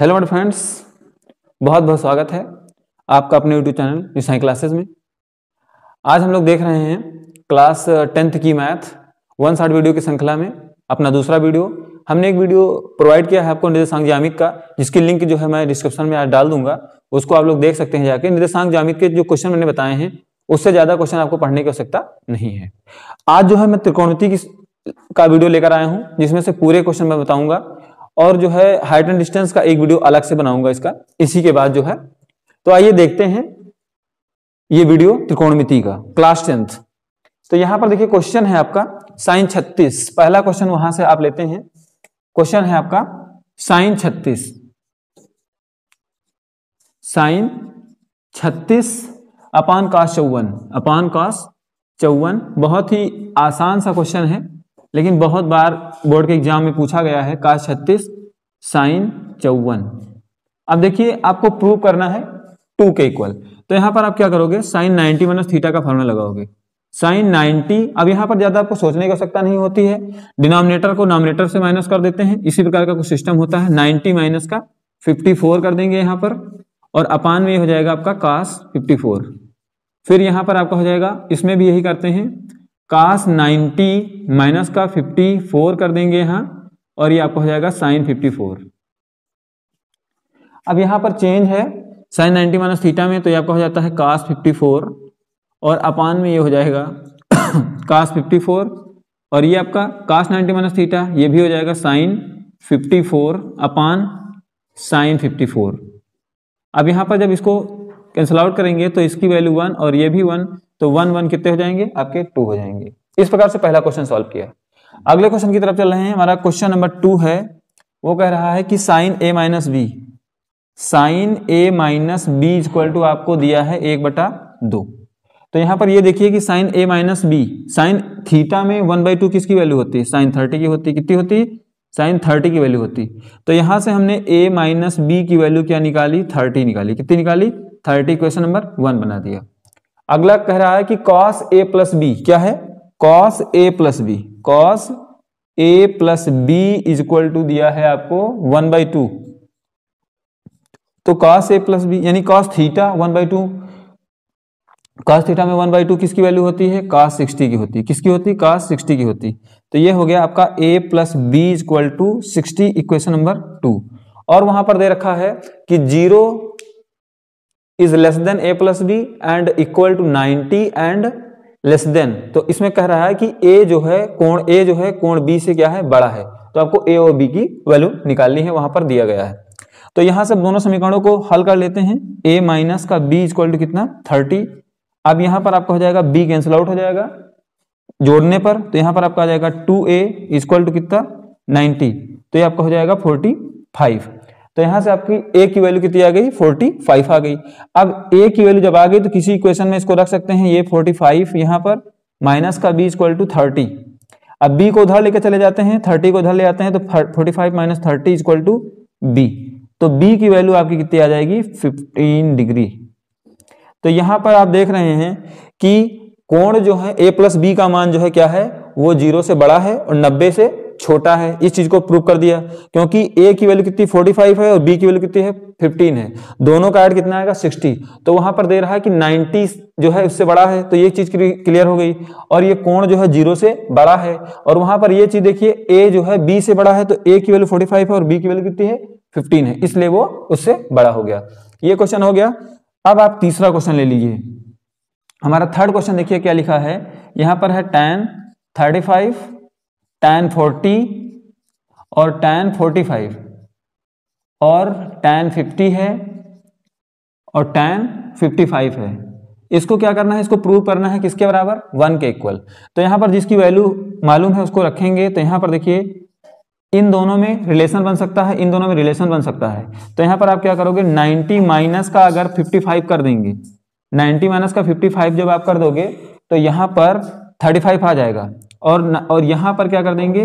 hello मेरे friends बहुत बहुत स्वागत है आपका अपने यूट्यूब चैनल निशाई क्लासेस में आज हम लोग देख रहे हैं क्लास टेंथ uh, की मैथ वन साठ वीडियो की श्रृंखला में अपना दूसरा वीडियो हमने एक वीडियो प्रोवाइड किया है आपको निर्देशांक जामिक का जिसकी लिंक जो है मैं डिस्क्रिप्शन में आज डाल दूंगा उसको आप लोग देख सकते हैं जाके निर्देशांक जामिक के जो क्वेश्चन मैंने बताए हैं उससे ज्यादा क्वेश्चन आपको पढ़ने की आवश्यकता नहीं है आज जो है मैं त्रिकोणती का वीडियो लेकर आया हूँ जिसमें से पूरे क्वेश्चन मैं बताऊंगा और जो है हाइट एंड डिस्टेंस का एक वीडियो अलग से बनाऊंगा इसका इसी के बाद जो है तो आइए देखते हैं ये वीडियो त्रिकोणमिति का क्लास टेंथ तो यहां पर देखिए क्वेश्चन है आपका साइन छत्तीस पहला क्वेश्चन वहां से आप लेते हैं क्वेश्चन है आपका साइन छत्तीस साइन छत्तीस अपान कास्ट चौवन अपान कास्ट चौवन बहुत ही आसान सा क्वेश्चन है लेकिन बहुत बार बोर्ड के एग्जाम में पूछा गया है का छत्तीस साइन चौवन अब देखिए आपको प्रूव करना है टू के इक्वल तो यहां पर आप क्या करोगे साइन नाइनटी माइनस थीटा का फॉर्मूला लगाओगे साइन नाइनटी अब यहां पर ज्यादा आपको सोचने की आवश्यकता नहीं होती है डिनोमिनेटर को नॉमिनेटर से माइनस कर देते हैं इसी प्रकार का कुछ सिस्टम होता है नाइनटी माइनस का 54 कर देंगे यहां पर और अपान में हो जाएगा आपका कास 54 फिर यहां पर आपका हो जाएगा इसमें भी यही करते हैं कास 90 माइनस का 54 कर देंगे यहां और ये आपको हो जाएगा साइन 54 अब यहां पर चेंज है साइन 90 माइनस थीटा में तो ये आपका हो जाता है कास 54 और अपान में ये हो जाएगा कास 54 और ये आपका कास 90 माइनस थीटा ये भी हो जाएगा साइन 54 अपान साइन 54 अब यहां पर जब इसको कैंसिल आउट करेंगे तो इसकी वैल्यू वन और ये भी वन तो वन वन कितने हो जाएंगे आपके टू हो जाएंगे इस प्रकार से पहला क्वेश्चन सॉल्व किया अगले क्वेश्चन की तरफ चल रहे हैं हमारा क्वेश्चन नंबर टू है वो कह रहा है कि sine A minus B sine A minus B equal to आपको दिया है एक बटा दो तो यहां पर ये देखिए कि sine A minus B sine theta में वन बाई टू किसकी वैल्यू होती है साइन थर्टी की होती कितनी होती साइन थर्टी की वैल्यू होती तो यहां से हमने ए माइनस बी की वैल्यू क्या निकाली थर्टी निकाली कितनी निकाली थर्टी क्वेश्चन नंबर वन बना दिया अगला कह रहा है कि कॉस ए प्लस बी क्या है cos A plus B cos A plus B is equal to दिया है आपको वन बाई टू तो कॉस ए प्लस बी यानी cos theta one by two cos theta में वन बाई टू किसकी value होती है कॉस सिक्सटी की होती है किसकी होती कॉस सिक्सटी की होती तो ये हो गया आपका A plus B equal to sixty equation number two और वहां पर दे रखा है कि zero is less than A plus B and equal to ninety and less than तो इसमें कह रहा है कि ए जो है कोण ए जो है कोण बी से क्या है बड़ा है तो आपको ए और बी की वैल्यू निकालनी है वहां पर दिया गया है तो यहां से दोनों समीकरणों को हल कर लेते हैं ए माइनस का बी इक्वल टू कितना थर्टी अब यहां पर आपका हो जाएगा बी कैंसिल आउट हो जाएगा जोड़ने पर तो यहां पर आपका आ जाएगा टू ए इजक्वल टू कितना नाइन्टी तो ये आपका हो जाएगा फोर्टी फाइव तो यहां से आपकी ए की वैल्यू कितनी आ गई फोर्टी फाइव आ गई अब ए की वैल्यू जब आ गई तो किसी इक्वेशन में इसको रख सकते हैं ये फोर्टी फाइव यहां पर माइनस का बी इजक्वल टू थर्टी अब बी को उधर लेकर चले जाते हैं थर्टी को उधर ले आते हैं तो forty five minus thirty is equal to B तो बी की वैल्यू आपकी कितनी आ जाएगी फिफ्टीन डिग्री तो यहां पर आप देख रहे हैं कि कोण जो है ए प्लस बी का मान जो है क्या है वो जीरो से बड़ा है और नब्बे से छोटा है इस चीज को प्रूव कर दिया क्योंकि ए की वैल्यू कितनी फोर्टी फाइव है और बी की वैल्यू कितनी है फिफ्टीन है दोनों का एड कितना आएगा सिक्सटी तो वहां पर दे रहा है कि नाइनटी जो है उससे बड़ा है तो ये चीज क्लियर हो गई और ये कोण जो है जीरो से बड़ा है और वहां पर ये चीज देखिए ए जो है बी से बड़ा है तो ए की वैल्यू फाइव है और बी की वैल्यू कितनी है फिफ्टीन है इसलिए वो उससे बड़ा हो गया ये क्वेश्चन हो गया अब आप तीसरा क्वेश्चन ले लीजिए हमारा थर्ड क्वेश्चन देखिए क्या लिखा है यहाँ पर है tan thirty five tan forty और टेन फोर्टी फाइव और टेन फिफ्टी है और टेन फिफ्टी फाइव है इसको क्या करना है इसको प्रूव करना है किसके बराबर वन के इक्वल तो यहां पर जिसकी वैल्यू मालूम है उसको रखेंगे तो यहां पर देखिए इन दोनों में रिलेशन बन सकता है इन दोनों में रिलेशन बन सकता है तो यहां पर आप क्या करोगे 90 माइनस का अगर 55 कर देंगे नाइन्टी माइनस का फिफ्टी फाइव जब आप कर दोगे तो यहाँ पर थर्टी फाइव आ जाएगा और न, और यहाँ पर क्या कर देंगे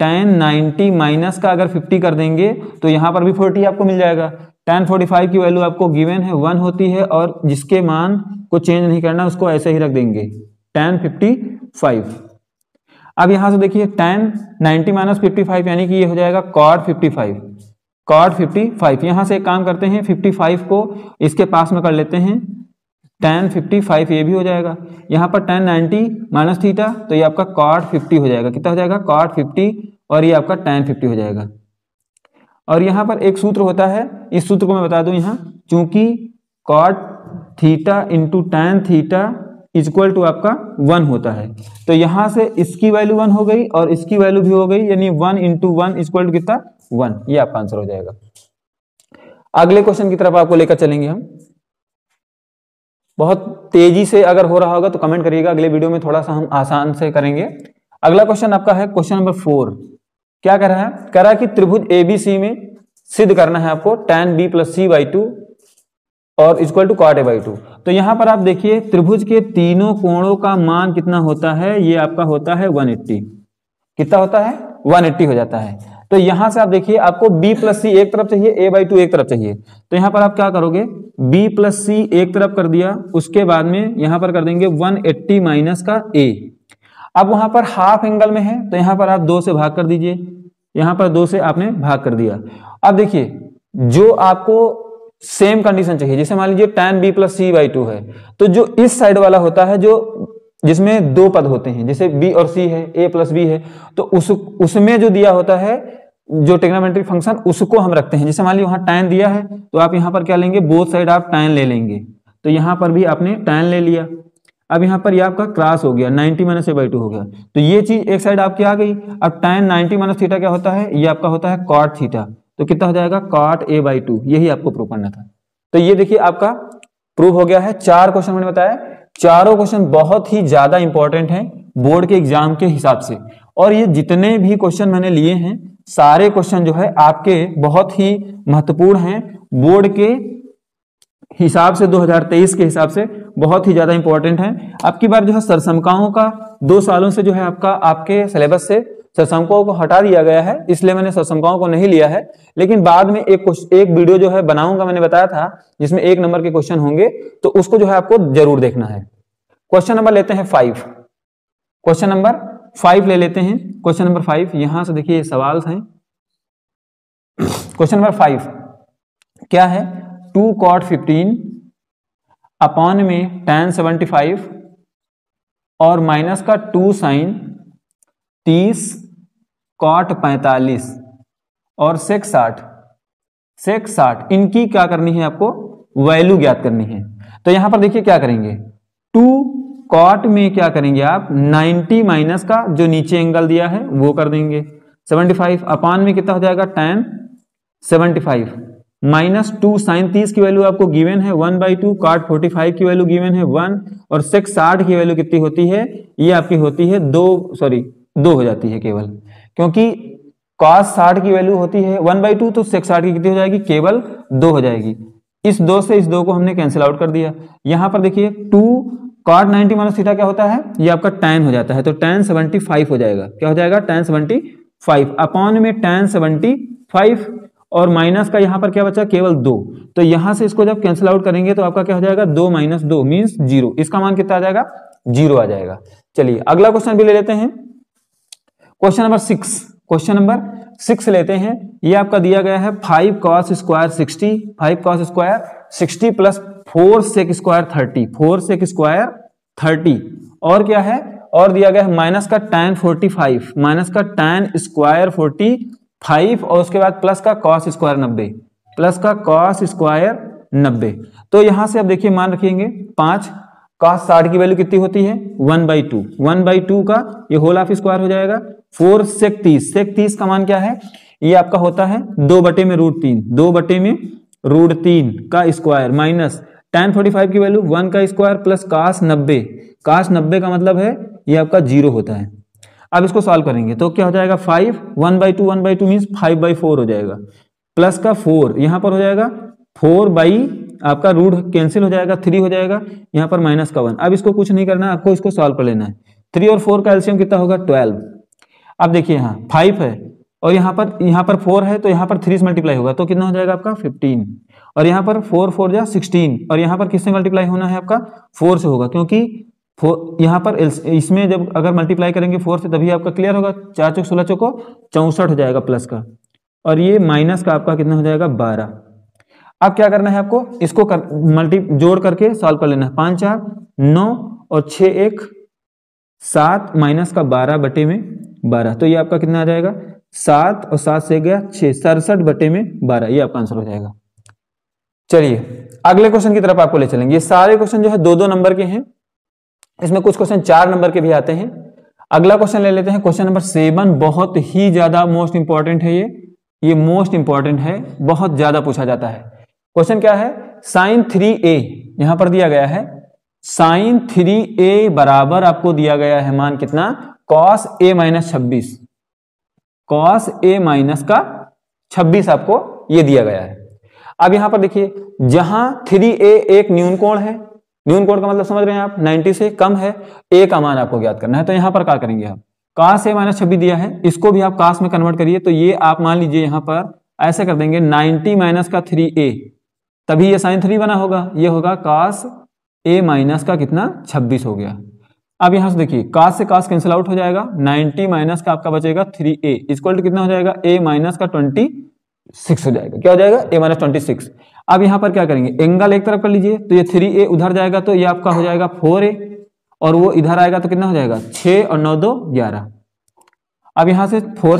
टेन नाइन्टी माइनस का अगर फिफ्टी कर देंगे तो यहाँ पर भी फोर्टी आपको मिल जाएगा टेन फोर्टी फाइव की वैल्यू आपको गिवन है वन होती है और जिसके मान को चेंज नहीं करना उसको ऐसे ही रख देंगे टेन फिफ्टी फाइव अब यहाँ से देखिए tan ninety minus fifty five यानी कि ये हो जाएगा cot fifty five cot fifty five यहाँ से एक काम करते हैं फिफ्टी फाइव को इसके पास में कर लेते हैं टेन फिफ्टी फाइव ये भी हो जाएगा यहाँ पर टेन नाइन्टी माइनस थीटा तो ये आपका कॉट फिफ्टी हो जाएगा कितना हो जाएगा कॉट फिफ्टी और ये आपका टेन फिफ्टी हो जाएगा और यहाँ पर एक सूत्र होता है इस सूत्र को मैं बता दूं यहाँ चूंकि cot theta into tan theta is equal to आपका वन होता है तो यहाँ से इसकी वैल्यू वन हो गई और इसकी वैल्यू भी हो गई यानी one into one is equal to कितना वन ये आपका आंसर हो जाएगा अगले क्वेश्चन की तरफ आपको लेकर चलेंगे हम बहुत तेजी से अगर हो रहा होगा तो कमेंट करिएगा अगले वीडियो में थोड़ा सा हम आसान से करेंगे अगला क्वेश्चन आपका है क्वेश्चन नंबर फोर क्या कह रहा है कह रहा है कि त्रिभुज एबीसी में सिद्ध करना है आपको tan B plus C by two और equal to cot A by two तो यहाँ पर आप देखिए त्रिभुज के तीनों कोणों का मान कितना होता है ये आपका होता है 180 कितना होता है 180 हो जाता है तो यहां से आप देखिए आपको बी प्लस सी एक तरफ चाहिए ए बाई टू एक तरफ चाहिए तो यहां पर आप क्या करोगे बी प्लस सी एक तरफ कर दिया उसके बाद में यहां पर कर देंगे वन एट्टी माइनस का ए अब वहां पर हाफ एंगल में है तो यहां पर आप दो से भाग कर दीजिए यहां पर दो से आपने भाग कर दिया अब देखिए जो आपको सेम कंडीशन चाहिए जैसे मान लीजिए tan B plus C by two है तो जो इस साइड वाला होता है जो जिसमें दो पद होते हैं जैसे बी और सी है ए प्लस बी है तो उस उसमें जो दिया होता है जो टेग्नोमेट्रिक फंक्शन उसको हम रखते हैं जैसे मान लीजिए वहां टाइन दिया है तो आप यहाँ पर क्या लेंगे बोथ साइड आप टाइन ले लेंगे तो यहां पर भी आपने टाइन ले लिया अब यहाँ पर ये आपका क्रॉस हो गया 90 माइनस ए बाई टू हो गया तो ये चीज एक साइड आपकी आ गई अब टाइन 90 माइनस थीटा क्या होता है ये आपका होता है कॉट थीटा तो कितना हो जाएगा कॉट ए बाई टू यही आपको प्रूव करना था तो ये देखिए आपका प्रूव हो गया है चार क्वेश्चन मैंने बताया चारों क्वेश्चन बहुत ही ज्यादा इंपॉर्टेंट हैं बोर्ड के एग्जाम के हिसाब से और ये जितने भी क्वेश्चन मैंने लिए हैं सारे क्वेश्चन जो है आपके बहुत ही महत्वपूर्ण हैं बोर्ड के हिसाब से 2023 के हिसाब से बहुत ही ज्यादा इंपॉर्टेंट है आपकी बार जो है सरसमकाओं का दो सालों से जो है आपका आपके सिलेबस से सशंकाओं को हटा दिया गया है इसलिए मैंने सशंकाओं को नहीं लिया है लेकिन बाद में एक एक वीडियो जो है बनाऊंगा मैंने बताया था जिसमें एक नंबर के क्वेश्चन होंगे तो उसको जो है आपको जरूर देखना है क्वेश्चन नंबर लेते हैं फाइव क्वेश्चन नंबर फाइव ले लेते हैं क्वेश्चन नंबर फाइव यहां से देखिए सवाल है क्वेश्चन नंबर फाइव क्या है टू कॉट फिफ्टीन अपॉन में टेन सेवेंटी फाइव और माइनस का टू साइन तीस कॉट पैंतालीस और सेक साठ सेक साठ इनकी क्या करनी है आपको वैल्यू ज्ञात करनी है तो यहां पर देखिए क्या करेंगे टू कॉट में क्या करेंगे आप 90 माइनस का जो नीचे एंगल दिया है वो कर देंगे 75 अपान में कितना हो जाएगा सेवनटी 75 माइनस टू साइन तीस की वैल्यू आपको गिवन है one by two cot forty five की वैल्यू गिवन है वन और सेक्स साठ की वैल्यू कितनी होती है ये आपकी होती है दो सॉरी दो हो जाती है केवल क्योंकि कॉस साठ की वैल्यू होती है वन बाई टू तो सेक्स साठ की कितनी हो जाएगी केवल दो हो जाएगी इस दो से इस दो को हमने कैंसिल आउट कर दिया यहां पर देखिए two cot ninety minus theta क्या होता है ये आपका टेन हो जाता है तो टेन सेवनटी फाइव हो जाएगा क्या हो जाएगा टेन सेवनटी फाइव अपॉन में टेन सेवनटी फाइव और माइनस का यहां पर क्या बचा केवल दो तो यहां से इसको जब कैंसिल आउट करेंगे तो आपका क्या हो जाएगा दो माइनस दो मीन्स जीरो इसका मान कितना आ जाएगा जीरो आ जाएगा चलिए अगला क्वेश्चन भी ले लेते हैं question number six question number six लेते हैं ये आपका दिया गया है five cos square sixty five cos square sixty plus four sec square thirty four sec square thirty और क्या है और दिया गया है माइनस का टेन फोर्टी फाइव माइनस का टेन स्क्वायर फोर्टी फाइव और उसके बाद प्लस का कॉस स्क्वायर नब्बे प्लस का कॉस स्क्वायर नब्बे तो यहां से आप देखिए मान रखेंगे पांच कॉस साठ की वैल्यू कितनी होती है one by two one by two का ये होल ऑफ स्क्वायर हो जाएगा फोर सेक तीस सेक तीस का मान क्या है ये आपका होता है दो बटे में रूट तीन दो बटे में रूट तीन का square minus tan forty five की वैल्यू वन का स्क्वायर प्लस काश नब्बे काश नब्बे का मतलब है ये आपका जीरो होता है अब इसको सॉल्व करेंगे तो क्या हो जाएगा five one by two one by two mean five by four हो जाएगा प्लस का फोर यहाँ पर हो जाएगा फोर बाई आपका रूट कैंसिल हो जाएगा थ्री हो जाएगा यहाँ पर माइनस का वन अब इसको कुछ नहीं करना है आपको इसको सॉल्व कर लेना है थ्री और फोर का एल्सियम कितना होगा ट्वेल्व अब देखिए यहाँ फाइव है और यहाँ पर यहाँ पर फोर है तो यहाँ पर थ्री से मल्टीप्लाई होगा तो कितना हो जाएगा आपका फिफ्टीन और यहाँ पर फोर फोर या सिक्सटीन और यहाँ पर किससे मल्टीप्लाई होना है आपका फोर से होगा क्योंकि यहाँ पर इसमें जब अगर मल्टीप्लाई करेंगे फोर से तभी आपका क्लियर होगा चार चौक सोलह चौको चौंसठ हो जाएगा प्लस का और ये माइनस का आपका कितना हो जाएगा बारह अब क्या करना है आपको इसको कर मल्टी जोड़ करके सॉल्व कर लेना है पाँच चार नौ और छः एक सात माइनस का बारह बटे में बारह तो ये आपका कितना आ जाएगा सात और सात से गया छह सड़सठ बटे में बारह ये आपका आंसर हो जाएगा चलिए अगले क्वेश्चन की तरफ आपको ले चलेंगे ये सारे क्वेश्चन जो है दो दो नंबर के हैं इसमें कुछ क्वेश्चन चार नंबर के भी आते हैं अगला क्वेश्चन ले लेते हैं क्वेश्चन नंबर सेवन बहुत ही ज्यादा मोस्ट इंपॉर्टेंट है ये ये मोस्ट इंपॉर्टेंट है बहुत ज्यादा पूछा जाता है क्वेश्चन क्या है साइन थ्री ए यहां पर दिया गया है साइन थ्री ए बराबर आपको दिया गया है मान कितना कॉस ए माइनस छब्बीस कॉस ए माइनस का छब्बीस आपको ये दिया गया है अब यहां पर देखिए जहां थ्री ए एक न्यून कोण है न्यून कोण का मतलब समझ रहे हैं आप 90 से कम है ए का मान आपको ज्ञात करना है तो यहां पर क्या करेंगे आप कास ए माइनस छब्बीस दिया है इसको भी आप कास में कन्वर्ट करिए तो ये आप मान लीजिए यहां पर ऐसे कर देंगे 90 माइनस का 3a तभी ये साइन थ्री बना होगा ये होगा कास ए माइनस का कितना छब्बीस हो गया अब यहां से देखिए कास से कास कैंसिल आउट हो जाएगा 90 माइनस का आपका बचेगा 3a ए इक्वल टू कितना हो जाएगा a माइनस का 26 हो जाएगा क्या हो जाएगा a माइनस ट्वेंटी अब यहां पर क्या करेंगे एंगल एक तरफ कर लीजिए तो ये 3a उधर जाएगा तो ये आपका हो जाएगा 4a और वो इधर आएगा तो कितना हो जाएगा 6 और नौ दो ग्यारह अब यहां से फोर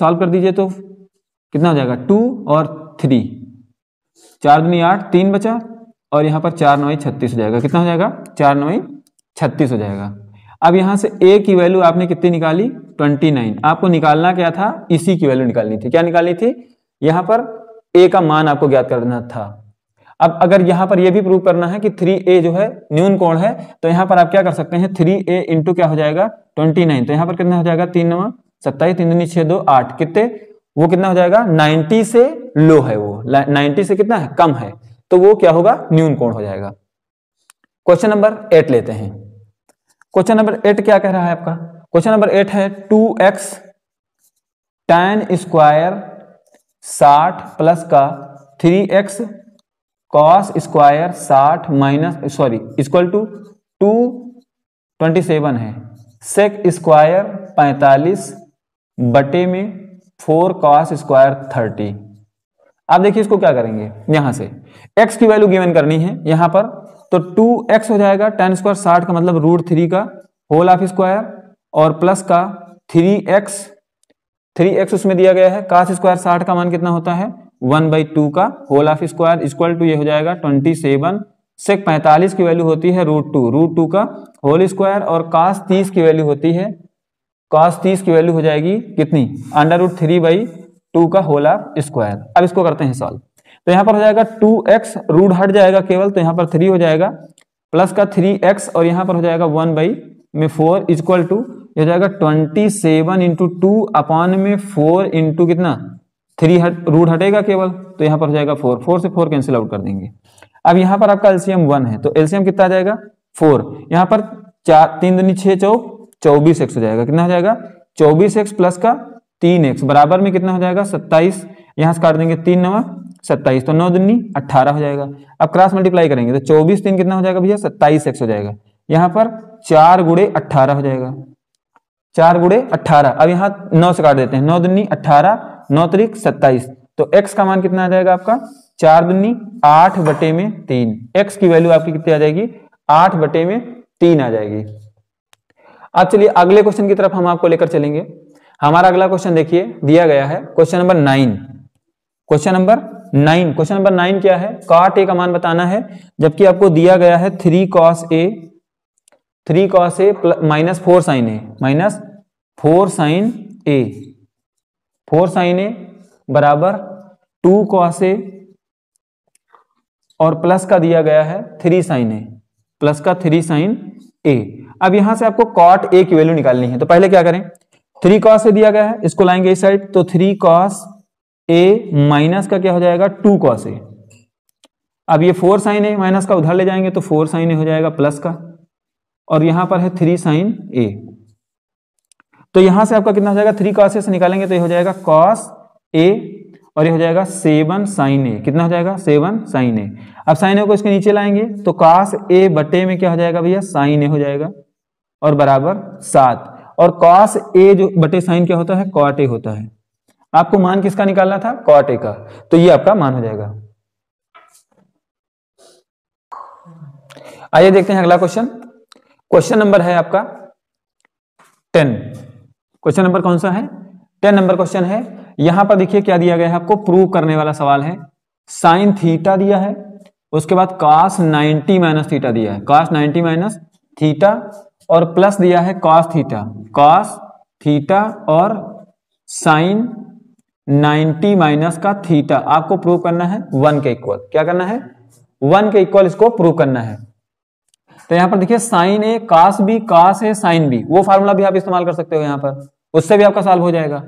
सॉल्व कर दीजिए तो कितना हो जाएगा टू और थ्री चार दुनिया आठ तीन बचा और यहाँ पर चार नवाई छत्तीस हो जाएगा कितना हो जाएगा चार नवाई छत्तीस हो जाएगा अब यहाँ से ए की वैल्यू आपने कितनी निकाली ट्वेंटी नाइन आपको निकालना क्या था इसी की वैल्यू निकालनी थी क्या निकालनी थी यहाँ पर ए का मान आपको ज्ञात करना था अब अगर यहाँ पर यह भी प्रूव करना है कि थ्री ए जो है न्यून कोण है तो यहाँ पर आप क्या कर सकते हैं थ्री ए इंटू क्या हो जाएगा ट्वेंटी नाइन तो यहाँ पर कितना हो जाएगा तीन नवा सत्ताईस तीन दिन छह दो आठ कितने वो कितना हो जाएगा नाइनटी से लो है वो नाइन्टी से कितना है कम है तो वो क्या होगा न्यून कोण हो जाएगा क्वेश्चन नंबर एट लेते हैं क्वेश्चन नंबर एट क्या कह रहा है आपका क्वेश्चन नंबर एट है टू एक्स टेन स्क्वायर साठ प्लस का थ्री एक्स कॉस स्क्वायर साठ minus sorry equal to two twenty seven है सेक स्क्वायर पैंतालीस बटे में फोर कॉस स्क्वायर थर्टी आप देखिए इसको क्या करेंगे यहां से x की वैल्यू गिवन करनी है यहां पर तो 2x हो जाएगा टेन स्क्वायर साठ का मतलब रूट थ्री का होल ऑफ स्क्वायर और प्लस का थ्री एक्स थ्री एक्स उसमें दिया गया है कास स्क्वायर साठ का मान कितना होता है वन बाई टू का whole of square equal to ये हो जाएगा ट्वेंटी सेवन से पैंतालीस की वैल्यू होती है रूट टू रूट टू का होल स्क्वायर और कास तीस की वैल्यू होती है कास तीस की वैल्यू हो जाएगी कितनी under root three by two का होल ऑफ स्क्वायर अब इसको करते हैं सॉल्व तो यहाँ पर हो जाएगा टू एक्स रूट हट जाएगा केवल तो यहाँ पर थ्री हो जाएगा प्लस का थ्री एक्स और यहाँ पर हो जाएगा वन बाई में फोर इक्वल टू हो जाएगा twenty seven into two upon में फोर इंटू कितना थ्री हट रूट हटेगा केवल तो यहाँ पर हो जाएगा फोर फोर से फोर कैंसिल आउट कर देंगे अब यहाँ पर आपका एलसीएम वन है तो एलसीएम कितना आ जाएगा फोर यहाँ पर चार तीन दिन छह चौक चौबीस एक्स हो जाएगा कितना हो जाएगा चौबीस एक्स प्लस का तीन एक्स बराबर में कितना हो जाएगा सत्ताईस यहां से काट देंगे तीन नवा सत्ताईस तो नौ दुनी अट्ठारह हो जाएगा अब क्रॉस मल्टीप्लाई करेंगे तो चौबीस तीन कितना हो जाएगा भैया सत्ताईस एक्स हो जाएगा यहाँ पर चार गुड़े अट्ठारह हो जाएगा चार गुड़े अट्ठारह अब यहाँ नौ से काट देते हैं नौ दुनी अट्ठारह नौ तरीक सत्ताईस तो एक्स का मान कितना आ जाएगा आपका चार दुनी आठ बटे में तीन एक्स की वैल्यू आपकी कितनी आ जाएगी आठ बटे में तीन आ जाएगी अब चलिए अगले क्वेश्चन की तरफ हम आपको लेकर चलेंगे हमारा अगला क्वेश्चन देखिए दिया गया है question number nine question number nine question number nine क्या है कॉट ए का मान बताना है जबकि आपको दिया गया है three cos A three cos A minus four sine A minus four sine A four sine A बराबर टू कॉस ए और प्लस का दिया गया है थ्री साइन ए प्लस का थ्री साइन ए अब यहां से आपको कॉट ए की वैल्यू निकालनी है तो पहले क्या करें थ्री कॉस ए दिया गया है इसको लाएंगे इस साइड तो थ्री कॉस ए माइनस का क्या हो जाएगा टू कॉस ए अब ये फोर साइन ए माइनस का उधर ले जाएंगे तो फोर साइन ए हो जाएगा प्लस का और यहां पर है थ्री साइन ए तो यहां से आपका कितना हो जाएगा थ्री कॉस ए से निकालेंगे तो ये हो जाएगा कॉस ए और ये हो जाएगा सेवन साइन ए कितना हो जाएगा सेवन साइन ए अब साइन ए को इसके नीचे लाएंगे तो कॉस ए बटे में क्या हो जाएगा भैया साइन ए हो जाएगा और बराबर सात और कॉस ए जो बटे साइन क्या होता है कॉट ए होता है आपको मान किसका निकालना था कॉट ए का तो ये आपका मान हो जाएगा आइए देखते हैं अगला क्वेश्चन क्वेश्चन नंबर है आपका टेन क्वेश्चन नंबर कौन सा है टेन नंबर क्वेश्चन है यहां पर देखिए क्या दिया गया है आपको प्रूव करने वाला सवाल है साइन थीटा दिया है उसके बाद कास 90 माइनस थीटा दिया है कास 90 माइनस थीटा और प्लस दिया है कॉस थीटा कॉस थीटा और साइन 90 माइनस का थीटा आपको प्रूव करना है वन के इक्वल क्या करना है वन के इक्वल इसको प्रूव करना है तो यहां पर देखिए साइन ए कास बी कास है साइन बी वो फार्मूला भी आप इस्तेमाल कर सकते हो यहां पर उससे भी आपका सॉल्व हो जाएगा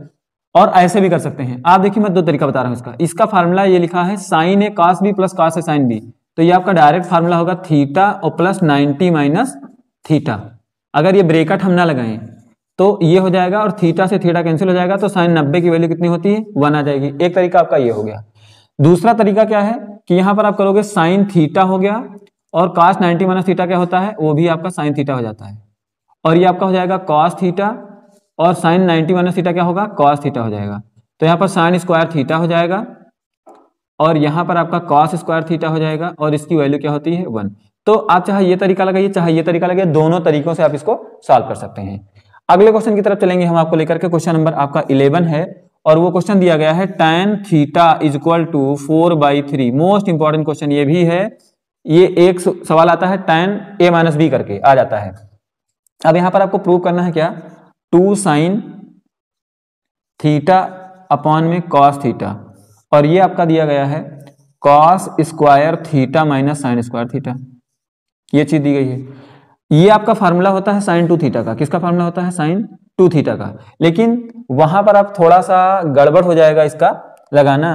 और ऐसे भी कर सकते हैं आप देखिए मैं दो तरीका बता रहा हूं इसका इसका फार्मूला ये लिखा है sine A cos B plus cos है साइन बी तो ये आपका डायरेक्ट फार्मूला होगा थीटा और प्लस नाइनटी माइनस थीटा अगर ये ब्रेकट हम ना लगाएं तो ये हो जाएगा और थीटा से थीटा कैंसिल हो जाएगा तो साइन नब्बे की वैल्यू कितनी होती है वन आ जाएगी एक तरीका आपका ये हो गया दूसरा तरीका क्या है कि यहाँ पर आप करोगे साइन थीटा हो गया और कास्ट नाइनटी माइनस थीटा क्या होता है वो भी आपका साइन थीटा हो जाता है और ये आपका हो जाएगा कॉस थीटा और साइन नाइनटी माइनस थीटा क्या होगा कॉस थीटा हो जाएगा तो यहाँ पर साइन स्क्वायर थीटा हो जाएगा और यहाँ पर आपका कॉस स्क्वायर थीटा हो जाएगा और इसकी वैल्यू क्या होती है वन तो आप चाहे ये तरीका लगाइए चाहे ये तरीका लगाइए दोनों तरीकों से आप इसको सॉल्व कर सकते हैं अगले क्वेश्चन की तरफ चलेंगे हम आपको लेकर के क्वेश्चन नंबर आपका इलेवन है और वो क्वेश्चन दिया गया है tan theta is equal to four by three most important question ये भी है ये एक सवाल आता है टेन ए माइनस बी करके आ जाता है अब यहां पर आपको प्रूव करना है क्या टू साइन थीटा अपॉन में कॉस थीटा और ये आपका दिया गया है cos square theta minus sine square theta ये चीज दी गई है ये आपका फार्मूला होता है साइन टू थीटा का किसका फार्मूला होता है साइन टू थीटा का लेकिन वहां पर आप थोड़ा सा गड़बड़ हो जाएगा इसका लगाना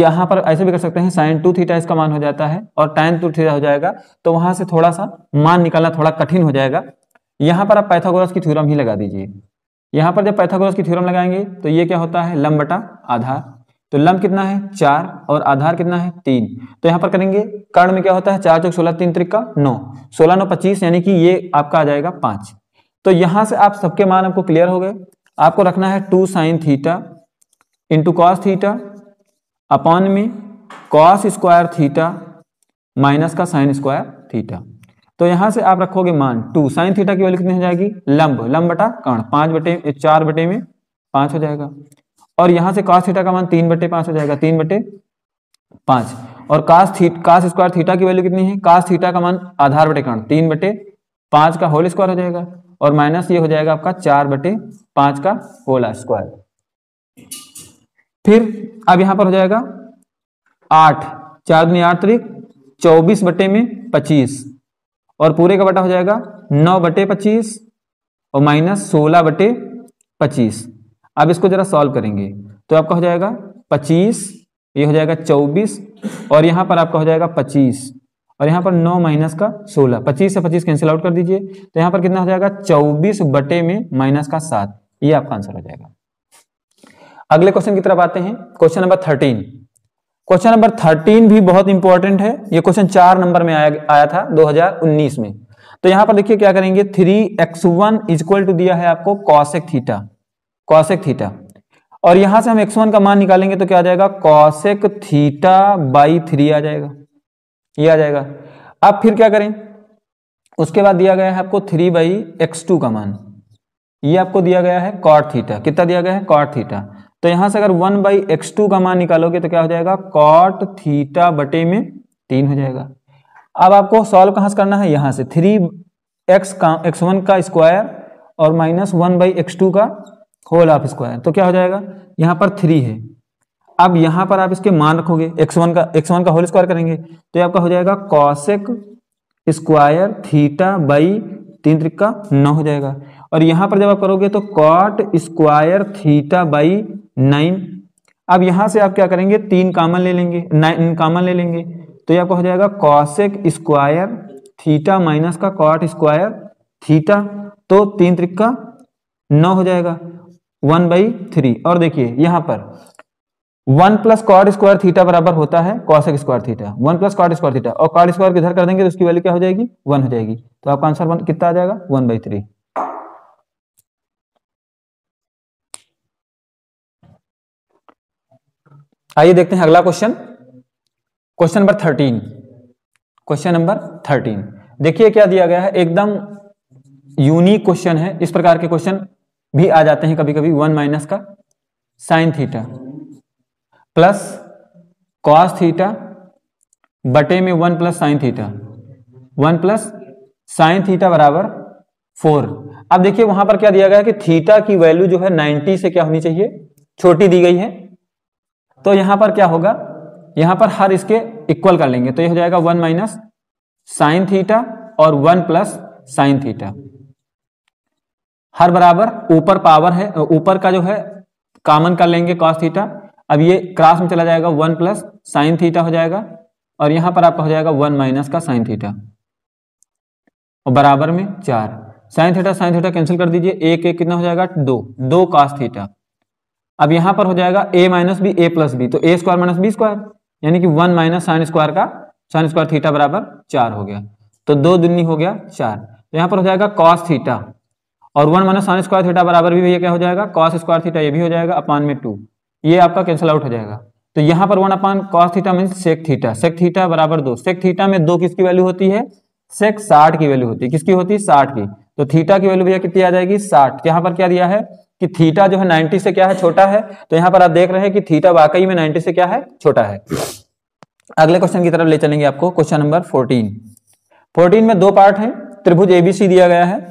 यहां पर ऐसे भी कर सकते हैं साइन टू थीटा इसका मान हो जाता है और टाइन टू थीटा हो जाएगा तो वहां से थोड़ा सा मान निकालना थोड़ा कठिन हो जाएगा यहां पर आप पैथागोरस की थ्योरम ही लगा दीजिए यहां पर जब पैथागोरस की थ्योरम लगाएंगे तो ये क्या होता है लंबटा आधा तो लंब कितना है चार और आधार कितना है तीन तो यहां पर करेंगे कर्ण में क्या होता है चार चौक सोलह तीन त्रिका नौ सोलह नौ पच्चीस यानी कि ये आपका आ जाएगा पांच तो यहां से आप सबके मान आपको क्लियर हो गए आपको रखना है two sine theta into cos theta upon में कॉस स्क्वायर थीटा माइनस का साइन स्क्वायर थीटा तो यहां से आप रखोगे मान टू साइन थीटा की वैल्यू कितनी हो जाएगी लंब लंब बटा कर्ण पांच बटे चार बटे में पांच हो जाएगा और यहां से कॉस थीटा का मान तीन बटे पांच हो जाएगा तीन बटे पांच और कास थी कास स्क्वायर थीटा की वैल्यू कितनी है कास थीटा का मान आधार बटे कर्ण तीन बटे पांच का होल स्क्वायर हो जाएगा और माइनस ये हो जाएगा आपका चार बटे पांच का होल स्क्वायर फिर अब यहां पर हो जाएगा आठ चार दुनिया आठ तरीक चौबीस बटे में पच्चीस और पूरे का बटा हो जाएगा नौ बटे पच्चीस और माइनस सोलह बटे पच्चीस अब इसको जरा सॉल्व करेंगे तो आपका हो जाएगा पच्चीस ये हो जाएगा चौबीस और यहाँ पर आपका हो जाएगा पच्चीस और यहाँ पर नौ माइनस का सोलह पच्चीस से पच्चीस कैंसिल आउट कर दीजिए तो यहाँ पर कितना हो जाएगा चौबीस बटे में माइनस का सात ये आपका आंसर हो जाएगा अगले क्वेश्चन की तरफ आते हैं question number thirteen question number thirteen भी बहुत इंपॉर्टेंट है ये क्वेश्चन चार नंबर में आया आया था उन्नीस में तो यहां पर देखिए क्या करेंगे three x one is equal to दिया है आपको कॉसेक थीटा कॉशेक थीटा और यहां से हम एक्स वन का मान निकालेंगे तो क्या आ जाएगा कॉसेक थीटा बाई थ्री आ जाएगा ये आ जाएगा अब फिर क्या करें उसके बाद दिया गया है आपको थ्री बाई एक्स टू का मान ये आपको दिया गया है कॉट थीटा कितना दिया गया है कॉट थीटा तो यहां से अगर वन बाई एक्स टू का मान निकालोगे तो क्या हो जाएगा कॉट थीटा बटे में तीन हो जाएगा अब आपको सॉल्व कहां से करना है यहां से थ्री एक्स का एक्स वन का स्क्वायर और minus one by x two का होल ऑफ स्क्वायर तो क्या हो जाएगा यहाँ पर थ्री है अब यहाँ पर आप इसके मान रखोगे एक्स वन का एक्स वन का होल स्क्वायर करेंगे तो आपका हो जाएगा कॉसेक स्क्वायर थीटा बाई तीन त्रिक का नौ हो जाएगा और यहाँ पर जब आप करोगे तो cot square theta by nine अब यहाँ से आप क्या करेंगे तीन कामन ले लेंगे नाइन कामन ले लेंगे तो ये आपका हो जाएगा कॉसेक स्क्वायर थीटा माइनस का कॉट स्क्वायर थीटा तो तीन त्रिक का नौ हो जाएगा वन बाई थ्री और देखिए यहां पर one plus cot square theta बराबर होता है cosec square theta one plus cot square theta और कॉड स्क्वायर किधर कर देंगे तो उसकी वैल्यू क्या हो जाएगी वन हो जाएगी तो आपका आंसर वन कितना आ जाएगा वन बाई थ्री आइए देखते हैं अगला question question number thirteen question number thirteen देखिए क्या दिया गया है एकदम यूनिक क्वेश्चन है इस प्रकार के क्वेश्चन भी आ जाते हैं कभी कभी वन माइनस का sine theta plus cos theta बटे में one plus sine theta one plus sine theta बराबर फोर अब देखिए वहां पर क्या दिया गया है कि थीटा की वैल्यू जो है नाइनटी से क्या होनी चाहिए छोटी दी गई है तो यहां पर क्या होगा यहां पर हर इसके इक्वल कर लेंगे तो यह हो जाएगा वन माइनस साइन थीटा और वन प्लस साइन थीटा हर बराबर ऊपर पावर है ऊपर का जो है कॉमन कर लेंगे कॉस थीटा अब ये क्रॉस में चला जाएगा वन प्लस साइन थीटा हो जाएगा और यहां पर आपका हो जाएगा वन माइनस का साइन थीटा और बराबर में चार sine theta sine theta cancel कर दीजिए एक एक कितना हो जाएगा दो दो कॉस थीटा अब यहां पर हो जाएगा A minus B A plus B तो A square minus B square यानी कि वन माइनस साइन स्क्वायर का साइन स्क्वायर थीटा बराबर चार हो गया तो दो दुनी हो गया चार तो यहां पर हो जाएगा कॉस थीटा और one minus sine square theta बराबर भी भैया क्या हो जाएगा कॉस स्क्वायर थीटा ये भी हो जाएगा अपान में टू ये आपका कैंसिल आउट हो जाएगा तो यहाँ पर one upon cos theta mean sec theta sec theta बराबर दो सेक थीटा में दो किसकी वैल्यू होती है सेक साठ की वैल्यू होती है किसकी होती है साठ की तो थीटा की वैल्यू भैया कितनी आ जाएगी साठ यहाँ पर क्या दिया है कि थीटा जो है नाइनटी से क्या है छोटा है तो यहाँ पर आप देख रहे हैं कि थीटा वाकई में नाइन्टी से क्या है छोटा है अगले क्वेश्चन की तरफ ले चलेंगे आपको क्वेश्चन नंबर फोर्टीन फोर्टीन में दो पार्ट है त्रिभुज एबीसी दिया गया है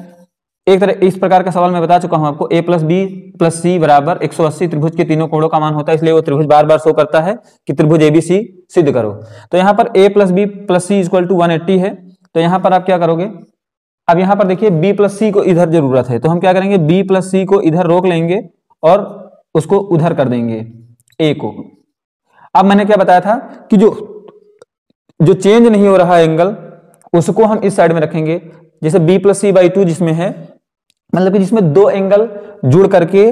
एक तरह इस प्रकार का सवाल मैं बता चुका हूं आपको A plus B plus C बराबर अस्सी त्रिभुज के तीनों कोणों का मान होता है इसलिए वो त्रिभुज बार बार शो करता है कि त्रिभुज एबीसी सिद्ध करो तो यहां पर A plus B plus C equal to one है तो यहां पर आप क्या करोगे अब यहां पर देखिए बी प्लस सी को इधर जरूरत है तो हम क्या करेंगे बी प्लस सी को इधर रोक लेंगे और उसको उधर कर देंगे ए को अब मैंने क्या बताया था कि जो जो चेंज नहीं हो रहा एंगल उसको हम इस साइड में रखेंगे जैसे B plus C by two जिसमें है मतलब कि जिसमें दो एंगल जुड़ करके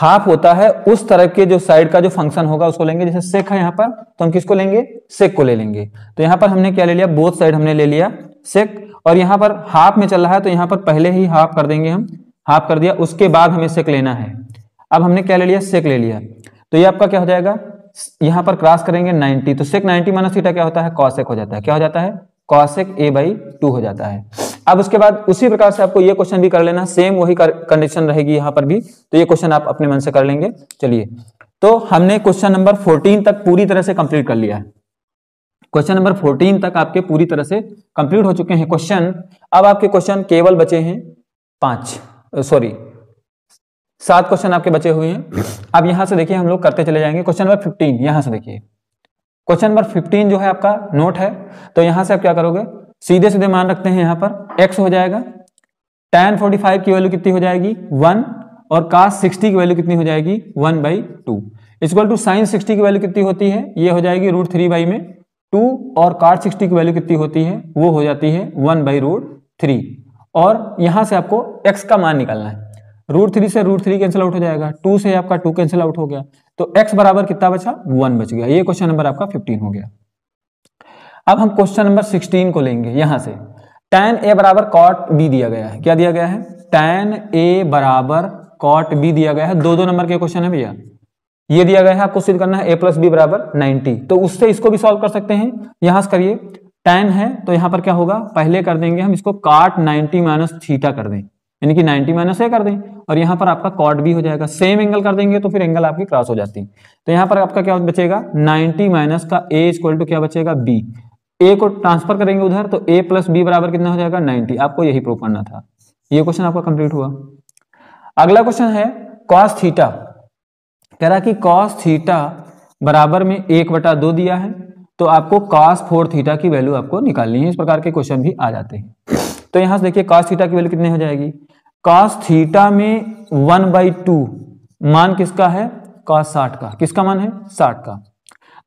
हाफ होता है उस तरह के जो साइड का जो फंक्शन होगा उसको लेंगे जैसे सेक है यहाँ पर तो हम किसको लेंगे सेक को ले लेंगे तो यहाँ पर हमने क्या ले लिया बोथ साइड हमने ले लिया सेक और यहाँ पर हाफ में चल रहा है तो यहाँ पर पहले ही हाफ कर देंगे हम हाफ कर दिया उसके बाद हमें सेक लेना है अब हमने क्या ले लिया सेक ले लिया तो ये आपका क्या हो जाएगा यहाँ पर क्रॉस करेंगे नाइनटी तो सेक नाइनटी माइनस थीटा क्या होता है कॉसेक हो जाता है क्या हो जाता है कॉसेक ए बाई टू हो जाता है अब उसके बाद उसी प्रकार से आपको ये क्वेश्चन भी कर लेना सेम वही कंडीशन रहेगी यहाँ पर भी तो ये क्वेश्चन आप अपने मन से कर लेंगे चलिए तो हमने क्वेश्चन नंबर फोर्टीन तक पूरी तरह से कंप्लीट कर लिया है क्वेश्चन नंबर फोर्टीन तक आपके पूरी तरह से कंप्लीट हो चुके हैं क्वेश्चन अब आपके क्वेश्चन केवल बचे हैं पांच सॉरी सात क्वेश्चन आपके बचे हुए हैं अब यहां से देखिए हम लोग करते चले जाएंगे क्वेश्चन नंबर फिफ्टीन यहां से देखिए क्वेश्चन नंबर फिफ्टीन जो है आपका नोट है तो यहां से आप क्या करोगे सीधे सीधे मान रखते हैं यहां पर एक्स हो जाएगा टेन फोर्टी फाइव की वैल्यू कितनी हो जाएगी वन और कास सिक्सटी की वैल्यू कितनी हो जाएगी one by two equal to sine sixty की वैल्यू कितनी होती है ये हो जाएगी रूट थ्री बाई में टू और कार सिक्सटी की वैल्यू कितनी होती है वो हो जाती है वन बाई रूट थ्री और यहां से आपको एक्स का मान निकालना है रूट थ्री से रूट थ्री कैंसिल आउट हो जाएगा टू से आपका टू कैंसिल आउट हो गया तो एक्स बराबर कितना बचा वन बच गया ये क्वेश्चन नंबर आपका फिफ्टीन हो गया अब हम क्वेश्चन नंबर सिक्सटीन को लेंगे यहां से टेन ए बराबर कॉट बी दिया गया है क्या दिया गया है टेन ए बराबर कॉट बी दिया गया है दो दो नंबर के क्वेश्चन है भैया ये दिया गया है आपको सिद्ध करना है ए प्लस बी बराबर नाइनटी तो उससे इसको भी सॉल्व कर सकते हैं यहां से करिए टेन है तो यहां पर क्या होगा पहले कर देंगे हम इसको काट नाइनटी माइनस थीटा कर दें यानी कि नाइनटी माइनस ए कर दें और यहां पर आपका कॉट बी हो जाएगा सेम एंगल कर देंगे तो फिर एंगल आपकी क्रॉस हो जाती है तो यहां पर आपका क्या बचेगा नाइनटी माइनस का ए इक्वल टू क्या बचेगा बी ए को ट्रांसफर करेंगे उधर तो ए प्लस बी बराबर कितना हो जाएगा नाइनटी आपको यही प्रूव करना था ये क्वेश्चन आपका कंप्लीट हुआ अगला क्वेश्चन है कॉस थीटा कह रहा कि कॉस थीटा बराबर में एक बटा दो दिया है तो आपको कॉस फोर थीटा की वैल्यू आपको निकालनी है इस प्रकार के क्वेश्चन भी आ जाते हैं तो यहां से देखिए कॉस थीटा की वैल्यू कितनी हो जाएगी कॉस थीटा में वन बाई टू मान किसका है कॉस साठ का किसका मान है साठ का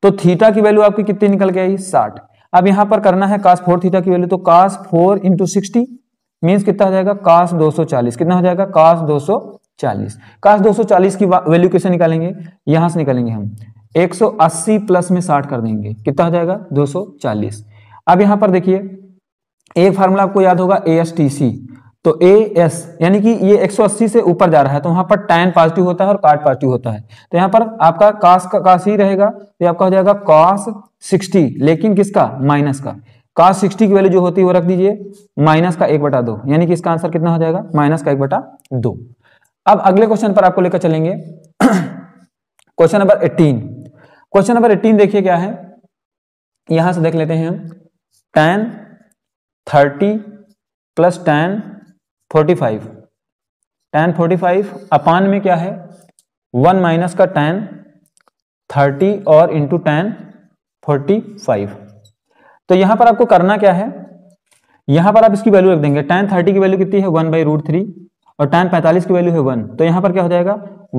तो थीटा की वैल्यू आपकी कितनी निकल के आई साठ अब यहां पर करना है कास फोर थीटा की वैल्यू तो cos four into sixty means कितना हो जाएगा कास 240 कितना हो जाएगा कास 240 कास 240 की वैल्यू कैसे निकालेंगे यहां से निकालेंगे हम 180 प्लस में 60 कर देंगे कितना हो जाएगा 240 अब यहां पर देखिए एक फार्मूला आपको याद होगा ए एस टी सी तो ए एस यानी कि ये 180 से ऊपर जा रहा है तो वहां पर टैन पॉजिटिव होता है और काट पॉजिटिव होता है तो यहाँ पर आपका कास का कास ही रहेगा तो आपका हो जाएगा कास 60 लेकिन किसका माइनस का कास 60 की वैल्यू जो होती है वो रख दीजिए माइनस का एक बटा दो यानी कि इसका आंसर कितना हो जाएगा माइनस का एक बटा दो अब अगले क्वेश्चन पर आपको लेकर चलेंगे question number eighteen question number eighteen देखिए क्या है यहां से देख लेते हैं हम tan thirty plus tan forty five tan forty five upon में क्या है वन माइनस का टेन थर्टी और इंटू टेन फोर्टी फाइव तो यहां पर आपको करना क्या है यहां पर आप इसकी वैल्यू रख देंगे टेन थर्टी की वैल्यू कितनी है वन बाई रूट थ्री और टेन पैंतालीस की वैल्यू है वन तो यहां पर क्या हो जाएगा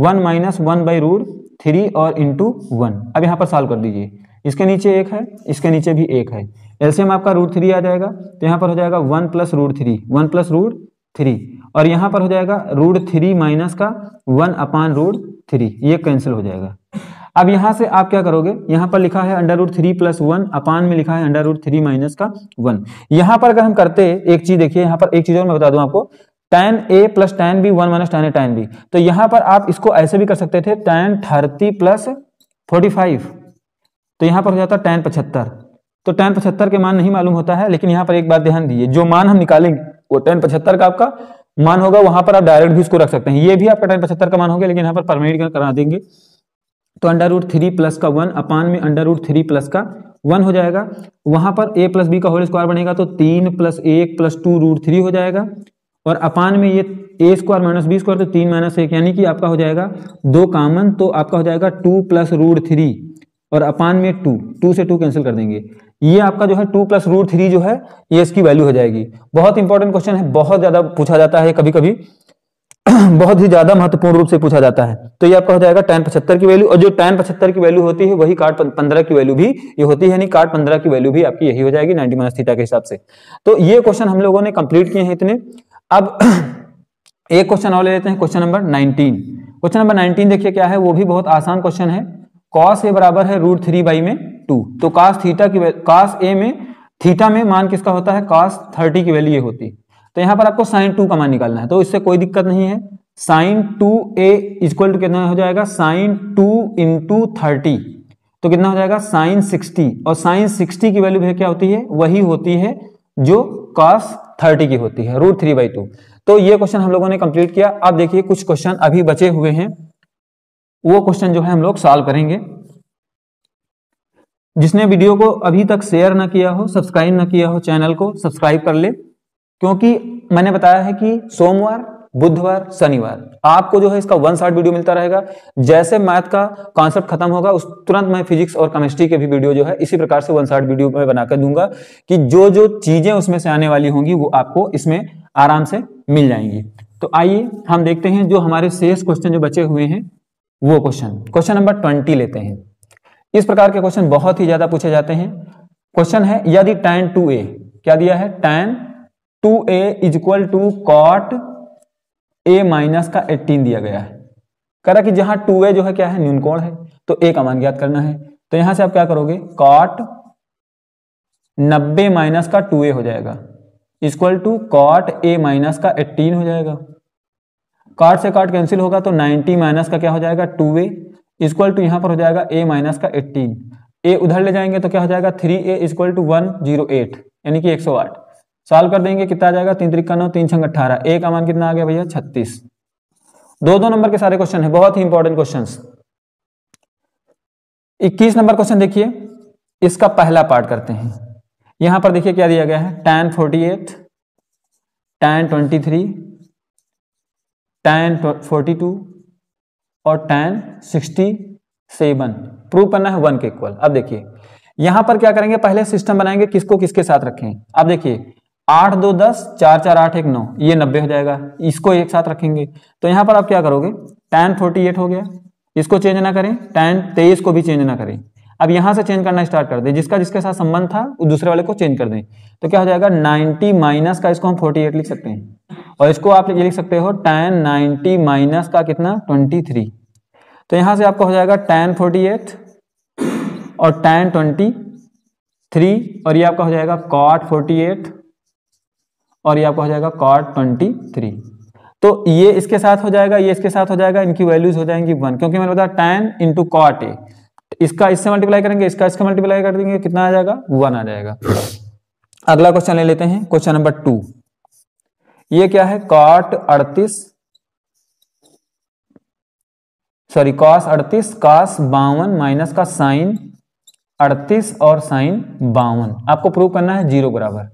one minus one by root three और इंटू वन अब यहां पर सॉल्व कर दीजिए इसके नीचे एक है इसके नीचे भी एक है एल्सियम आपका रूट थ्री आ जाएगा तो यहां पर हो जाएगा one plus root three one plus root three और यहाँ पर हो जाएगा रूट थ्री माइनस का वन अपान रूट थ्री ये कैंसिल हो जाएगा अब यहाँ से आप क्या करोगे यहाँ पर लिखा है under root three plus one upon में लिखा है अंडर रूट थ्री माइनस का वन यहाँ पर अगर हम करते एक चीज देखिए यहाँ पर एक चीज और मैं बता दूं आपको tan A plus tan B one minus tan A tan B तो यहाँ पर आप इसको ऐसे भी कर सकते थे tan thirty plus forty five तो यहाँ पर हो जाता टेन पचहत्तर तो टेन पचहत्तर के मान नहीं मालूम होता है लेकिन यहाँ पर एक बात ध्यान दीजिए जो मान हम निकालेंगे वो टेन पचहत्तर का आपका मान होगा वहां पर आप डायरेक्ट भी इसको रख सकते हैं ये भी आपका टेन पचहत्तर का मान होगा लेकिन यहाँ पर परमानेंट करा देंगे तो अंडर रूट थ्री प्लस का वन अपान में अंडर रूट थ्री प्लस का वन हो जाएगा वहां पर ए प्लस बी का होल स्क्वायर बनेगा तो तीन प्लस एक प्लस टू रूट थ्री हो जाएगा और अपान में ये A square minus B square तो तीन माइनस एक यानी कि आपका हो जाएगा दो कामन तो आपका हो जाएगा टू प्लस रूट थ्री और अपान में टू टू से टू कैंसिल कर देंगे ये आपका जो है टू प्लस रूट थ्री जो है ये इसकी वैल्यू हो जाएगी बहुत इंपॉर्टेंट क्वेश्चन है बहुत ज्यादा पूछा जाता है कभी कभी बहुत ही ज्यादा महत्वपूर्ण रूप से पूछा जाता है तो ये आपका हो जाएगा टेन पचहत्तर की वैल्यू और जो टेन पचहत्तर की वैल्यू होती है वही कार्ड पंद्रह की वैल्यू भी ये होती है यानी कार्ड पंद्रह की वैल्यू भी आपकी यही हो जाएगी नाइनटी माइनस थीटा के हिसाब से तो ये क्वेश्चन हम लोगों ने कंप्लीट किए हैं इतने अब एक क्वेश्चन और ले लेते हैं question number nineteen question number nineteen देखिए क्या है वो भी बहुत आसान क्वेश्चन है कॉस ए बराबर है रूट थ्री बाई में टू तो कास थीटा की कास ए में थीटा में मान किसका होता है कास थर्टी की वैल्यू ये होती है तो यहाँ पर आपको साइन टू का मान निकालना है तो इससे कोई दिक्कत नहीं है sine two A equal to कितना हो जाएगा साइन टू इंटू थर्टी तो कितना हो जाएगा साइन सिक्सटी और साइन सिक्सटी की वैल्यू क्या होती है वही होती है जो कॉस थर्टी की होती है रूट थ्री बाई टू तो ये क्वेश्चन हम लोगों ने कंप्लीट किया अब देखिए कुछ क्वेश्चन अभी बचे हुए हैं वो क्वेश्चन जो है हम लोग सॉल्व करेंगे जिसने वीडियो को अभी तक शेयर ना किया हो सब्सक्राइब ना किया हो चैनल को सब्सक्राइब कर ले क्योंकि मैंने बताया है कि सोमवार बुधवार शनिवार आपको जो है इसका वन शॉर्ट वीडियो मिलता रहेगा जैसे मैथ का कॉन्सेप्ट खत्म होगा उस तुरंत मैं फिजिक्स और केमिस्ट्री के भी वीडियो जो है इसी प्रकार से वन शॉर्ट वीडियो में बनाकर दूंगा कि जो जो चीजें उसमें से आने वाली होंगी वो आपको इसमें आराम से मिल जाएंगी तो आइए हम देखते हैं जो हमारे शेष क्वेश्चन जो बचे हुए हैं वो क्वेश्चन क्वेश्चन नंबर ट्वेंटी लेते हैं इस प्रकार के क्वेश्चन बहुत ही ज्यादा पूछे जाते हैं क्वेश्चन है यदि टैन टू ए क्या दिया है tan two A is equal to cot A minus का एट्टीन दिया गया है कह रहा कि जहां टू ए जो है क्या है न्यूनकोण है तो ए का मान ज्ञात करना है तो यहां से आप क्या करोगे कॉट नब्बे माइनस का टू ए हो जाएगा equal to cot A minus का एट्टीन हो जाएगा कार्ड से कार्ड कैंसिल होगा तो 90 माइनस का क्या हो जाएगा टू ए इक्वल टू यहाँ पर हो जाएगा ए माइनस का 18 ए उधर ले जाएंगे तो क्या हो जाएगा three A equal to one zero eight यानी कि 108 सॉल्व कर देंगे कितना आ जाएगा तीन तरीका नौ तीन छंग अट्ठारह ए का मान कितना आ गया भैया छत्तीस दो दो नंबर के सारे क्वेश्चन है बहुत ही इंपॉर्टेंट क्वेश्चन इक्कीस नंबर क्वेश्चन देखिए इसका पहला पार्ट करते हैं यहां पर देखिए क्या दिया गया है tan forty eight tan twenty three tan forty two और टेन सिक्सटी सेवन प्रूव करना है वन के इक्वल अब देखिए यहां पर क्या करेंगे पहले सिस्टम बनाएंगे किसको किसके साथ रखें अब देखिए आठ दो दस चार चार आठ एक नौ ये नब्बे हो जाएगा इसको एक साथ रखेंगे तो यहां पर आप क्या करोगे टेन फोर्टी एट हो गया इसको चेंज ना करें टेन तेईस को भी चेंज ना करें अब यहां से चेंज करना स्टार्ट कर दें जिसका जिसके साथ संबंध था वो दूसरे वाले को चेंज कर दें तो क्या हो जाएगा 90 माइनस का इसको हम 48 लिख सकते हैं और इसको आप ये लिख सकते हो tan 90 माइनस का कितना 23 तो यहां से आपका हो जाएगा tan 48 और tan 23 और ये आपका हो जाएगा cot 48 और ये आपका हो जाएगा cot 23 तो ये इसके साथ हो जाएगा ये इसके साथ हो जाएगा इनकी वैल्यूज हो जाएंगी वन क्योंकि मैंने बताया टेन इंटू कॉट ए इसका इससे मल्टीप्लाई करेंगे इसका इसका मल्टीप्लाई कर देंगे कितना आ जाएगा वन आ जाएगा अगला क्वेश्चन ले लेते हैं क्वेश्चन नंबर टू ये क्या है कॉट अड़तीस सॉरी कॉस अड़तीस कॉस बावन माइनस का साइन अड़तीस और साइन बावन आपको प्रूव करना है जीरो बराबर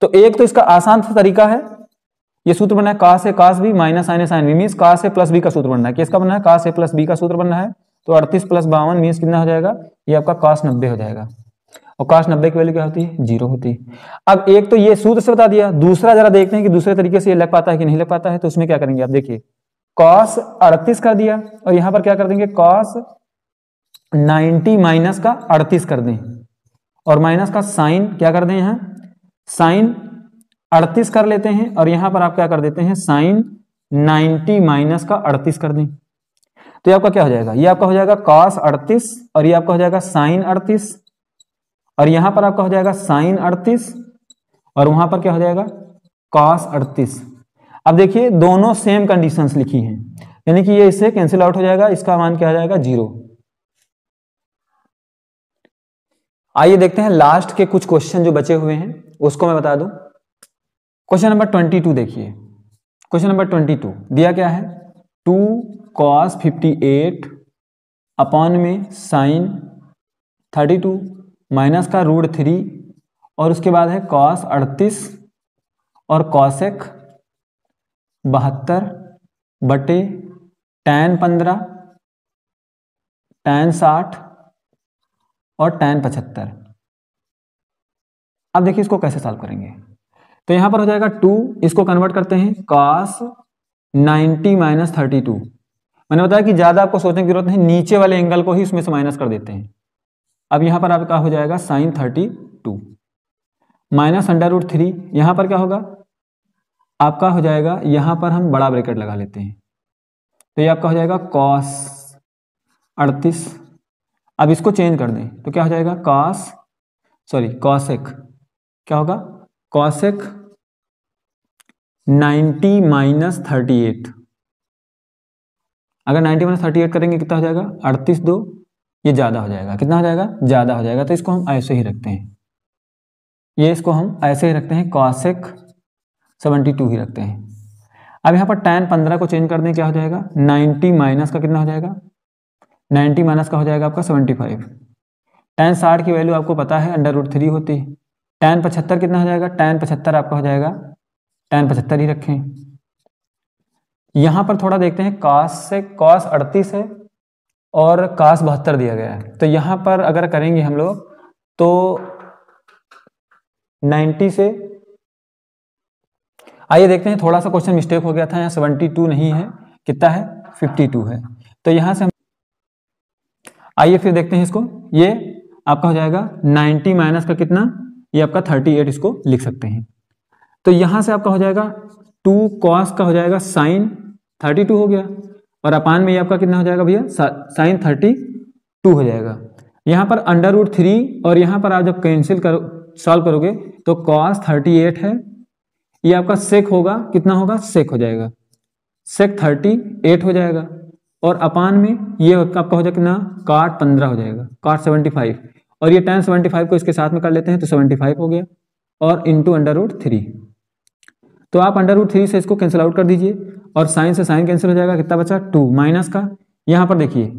तो एक तो इसका आसान सा तरीका है ये सूत्र बनना है cos A cos B minus sine A sine B mean cos A plus B का सूत्र बनना है किसका बनना है कास ए प्लस बी का सूत्र बनना है तो अड़तीस प्लस बावन मीन्स कितना हो जाएगा ये आपका कॉस नब्बे हो जाएगा और कास्ट नब्बे की वैल्यू क्या होती है जीरो होती है अब एक तो ये सूत्र से बता दिया दूसरा जरा देखते हैं कि दूसरे तरीके से ये लग पाता है कि नहीं लग पाता है तो उसमें क्या करेंगे आप देखिए कॉस अड़तीस कर दिया और यहां पर क्या कर देंगे कॉस नाइनटी माइनस का अड़तीस कर दें और माइनस का साइन क्या कर दें यहां साइन अड़तीस कर लेते हैं और यहां पर आप क्या कर देते हैं साइन नाइनटी माइनस का अड़तीस कर दें तो ये आपका क्या हो जाएगा ये आपका हो जाएगा कॉस अड़तीस और ये आपका हो जाएगा साइन अड़तीस और यहां पर आपका हो जाएगा साइन अड़तीस और वहां पर क्या हो जाएगा कॉस अड़तीस अब देखिए दोनों सेम कंडीशंस लिखी हैं यानी कि ये इसे कैंसिल आउट हो जाएगा इसका मान क्या हो जाएगा जीरो आइए देखते हैं लास्ट के कुछ क्वेश्चन जो बचे हुए हैं उसको मैं बता दू क्वेश्चन नंबर ट्वेंटी टू देखिए क्वेश्चन नंबर ट्वेंटी टू दिया क्या है two cos fifty eight upon में साइन थर्टी टू माइनस का रूट थ्री और उसके बाद है कॉस अड़तीस और कॉसेक बहत्तर बटे टैन पंद्रह टैन साठ और टैन पचहत्तर अब देखिए इसको कैसे सॉल्व करेंगे तो यहां पर हो जाएगा टू इसको कन्वर्ट करते हैं cos ninety minus thirty two मैंने बताया कि ज़्यादा आपको सोचने की जरूरत नहीं नीचे वाले एंगल को ही उसमें से माइनस कर देते हैं अब यहां पर आपका हो जाएगा sine thirty two minus under root three यहां पर क्या होगा आपका हो जाएगा यहां पर हम बड़ा ब्रैकेट लगा लेते हैं तो ये आपका हो जाएगा कॉस अड़तीस अब इसको चेंज कर दें तो क्या हो जाएगा कॉस सॉरी कॉसेक क्या होगा cosec ninety minus thirty eight अगर नाइन्टी माइनस थर्टी एट करेंगे कितना हो जाएगा अड़तीस दो ये ज़्यादा हो जाएगा कितना हो जाएगा ज़्यादा हो जाएगा तो इसको हम ऐसे ही रखते हैं ये इसको हम ऐसे ही रखते हैं कॉसेक सेवेंटी टू ही रखते हैं अब यहाँ पर टेन पंद्रह को चेंज कर दें क्या हो जाएगा नाइन्टी माइनस का कितना हो जाएगा नाइन्टी माइनस का हो जाएगा आपका सेवेंटी फाइव टेन साठ की वैल्यू आपको पता है अंडर रूट थ्री होती है टेन पचहत्तर कितना हो जाएगा टेन पचहत्तर आपका हो जाएगा टेन पचहत्तर ही रखें यहां पर थोड़ा देखते हैं कास से कास अड़तीस है और कास बहत्तर दिया गया है तो यहां पर अगर करेंगे हम लोग तो 90 से आइए देखते हैं थोड़ा सा क्वेश्चन मिस्टेक हो गया था यहाँ 72 नहीं है कितना है 52 है तो यहां से हम आइए फिर देखते हैं इसको ये आपका हो जाएगा 90 माइनस का कितना ये आपका 38 इसको लिख सकते हैं तो यहां से आपका हो जाएगा 2 कॉस का हो जाएगा साइन थर्टी टू हो गया और अपान में ये आपका कितना हो जाएगा भैया साइन थर्टी टू हो जाएगा यहाँ पर अंडर रूट थ्री और यहाँ पर आप जब कैंसिल करो सॉल्व करोगे तो कॉस थर्टी एट है ये आपका सेक होगा कितना होगा सेक हो जाएगा सेक थर्टी एट हो जाएगा और अपान में ये आपका हो जाएगा कितना काट पंद्रह हो जाएगा काट सेवेंटी फाइव और ये टेन सेवेंटी फाइव को इसके साथ में कर लेते हैं तो सेवेंटी फाइव हो गया और इंटू अंडर रूट थ्री तो आप अंडर रूट थ्री से इसको कैंसिल आउट कर दीजिए और साइन से साइन कैंसिल हो जाएगा कितना बचा टू माइनस का यहाँ पर देखिए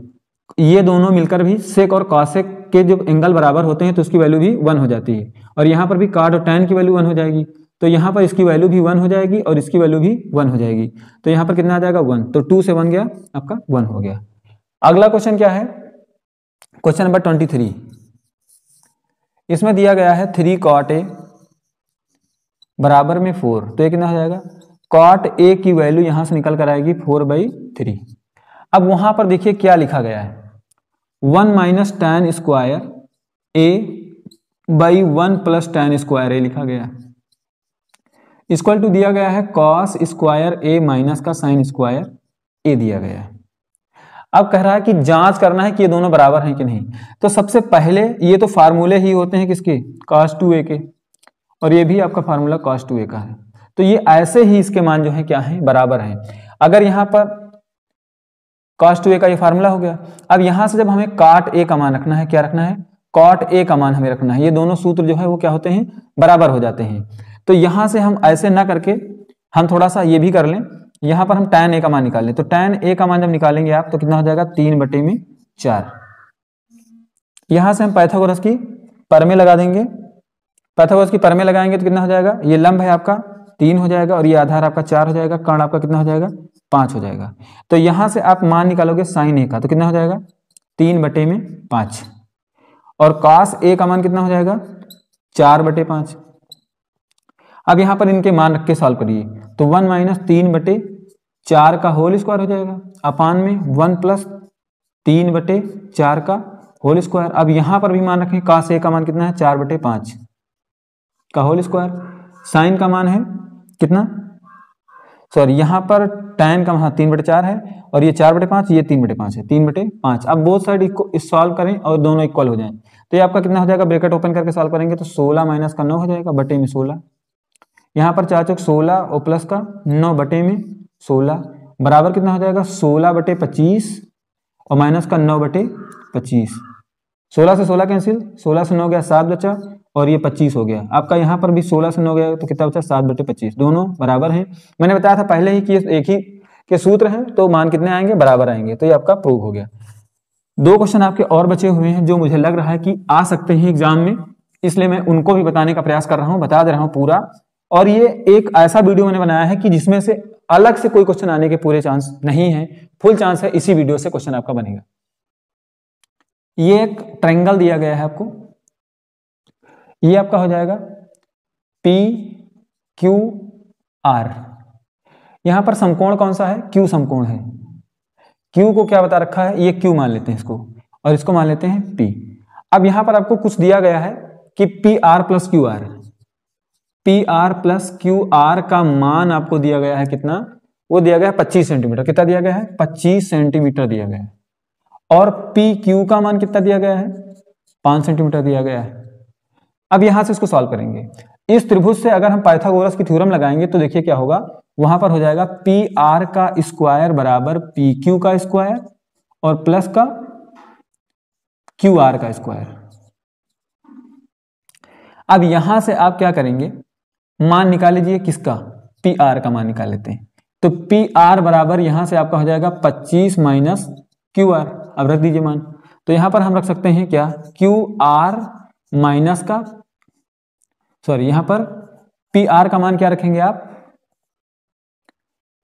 ये दोनों मिलकर भी सेक और कॉसेक के जब एंगल बराबर होते हैं तो उसकी वैल्यू भी वन हो जाती है और यहाँ पर भी कार्ड और टैन की वैल्यू वन हो जाएगी तो यहाँ पर इसकी वैल्यू भी वन हो जाएगी और इसकी वैल्यू भी वन हो जाएगी तो यहाँ पर कितना आ जाएगा वन तो टू से वन गया आपका वन हो गया अगला क्वेश्चन क्या है क्वेश्चन नंबर ट्वेंटी थ्री इसमें दिया गया है थ्री कॉट ए बराबर में फोर तो ये कितना हो जाएगा कॉट ए की वैल्यू यहां से निकल कर आएगी फोर बाई थ्री अब वहां पर देखिए क्या लिखा गया है one minus tan square A by one plus tan square A लिखा गया है इक्वल टू दिया गया है कॉस स्क्वायर ए माइनस का साइन स्क्वायर ए दिया गया है अब कह रहा है कि जांच करना है कि ये दोनों बराबर हैं कि नहीं तो सबसे पहले ये तो फार्मूले ही होते हैं किसके कॉस टू ए के और ये भी आपका फार्मूला कॉस टू ए का है तो ये ऐसे ही इसके मान जो है क्या है बराबर है अगर यहां पर कॉस्ट टू ए का ये फार्मूला हो गया अब यहां से जब हमें काट ए का मान रखना है क्या रखना है कॉट ए का मान हमें रखना है ये दोनों सूत्र जो है वो क्या होते हैं बराबर हो जाते हैं तो यहां से हम ऐसे ना करके हम थोड़ा सा ये भी कर लें यहां पर हम टैन ए का मान निकाल लें तो टैन ए का मान जब निकालेंगे आप तो कितना हो जाएगा तीन बटे में चार यहां से हम पैथागोरस की परमे लगा देंगे पैथागोरस की परमे लगाएंगे तो कितना हो जाएगा ये लंब है आपका तीन हो जाएगा और ये आधार आपका चार हो जाएगा कर्ण आपका कितना हो जाएगा पांच हो जाएगा तो यहां से आप मान निकालोगे साइन ए का तो कितना हो जाएगा तीन बटे में पांच और कास ए का मान कितना हो जाएगा चार बटे पांच अब यहां पर इनके मान रख के सॉल्व करिए तो वन माइनस तीन बटे चार का होल स्क्वायर हो जाएगा अपान में वन प्लस तीन बटे चार का होल स्क्वायर अब यहां पर भी मान रखें कास ए का मान कितना है चार बटे पांच का होल स्क्वायर साइन का मान है कितना सॉरी यहां पर tan का हाँ तीन बटे चार है और ये चार बटे पांच ये तीन बटे पांच है तीन बटे पांच अब बोथ साइड सॉल्व करें और दोनों इक्वल हो जाएं तो ये आपका कितना हो जाएगा ब्रेकेट ओपन करके सॉल्व करेंगे तो सोलह माइनस का नौ हो जाएगा बटे में सोलह यहां पर चार चौक सोलह और प्लस का नौ बटे में सोलह बराबर कितना हो जाएगा सोलह बटे पच्चीस और माइनस का नौ बटे पच्चीस सोलह से सोलह कैंसिल सोलह से नौ गया सात बचा और ये पच्चीस हो गया आपका यहाँ पर भी सोलह से नौ गया तो कितना बचा सात बटे पच्चीस दोनों बराबर हैं मैंने बताया था पहले ही कि एक ही के सूत्र हैं तो मान कितने आएंगे बराबर आएंगे तो ये आपका प्रूव हो गया दो क्वेश्चन आपके और बचे हुए हैं जो मुझे लग रहा है कि आ सकते हैं एग्जाम में इसलिए मैं उनको भी बताने का प्रयास कर रहा हूँ बता दे रहा हूँ पूरा और ये एक ऐसा वीडियो मैंने बनाया है कि जिसमें से अलग से कोई क्वेश्चन आने के पूरे चांस नहीं है फुल चांस है इसी वीडियो से क्वेश्चन आपका बनेगा ये एक ट्रेंगल दिया गया है आपको ये आपका हो जाएगा पी क्यू आर यहां पर समकोण कौन सा है क्यू समकोण है क्यू को क्या बता रखा है ये क्यू मान लेते हैं इसको और इसको मान लेते हैं पी अब यहां पर आपको कुछ दिया गया है कि P R plus Q R P R plus Q R का मान आपको दिया गया है कितना वो दिया गया है पच्चीस सेंटीमीटर कितना दिया गया है पच्चीस सेंटीमीटर दिया गया है और पी क्यू का मान कितना दिया गया है पांच सेंटीमीटर दिया गया है अब यहां से इसको सॉल्व करेंगे इस त्रिभुज से अगर हम पाइथागोरस की थ्योरम लगाएंगे तो देखिए क्या होगा वहां पर हो जाएगा पी आर का स्क्वायर बराबर पी क्यू का स्क्वायर और प्लस का क्यू आर का स्क्वायर अब यहां से आप क्या करेंगे मान निकाल लीजिए किसका पी आर का मान निकाल लेते हैं तो पी आर बराबर यहां से आपका हो जाएगा पच्चीस माइनस क्यू आर अब रख दीजिए मान तो यहां पर हम रख सकते हैं क्या क्यू आर माइनस का सॉरी यहां पर पी आर का मान क्या रखेंगे आप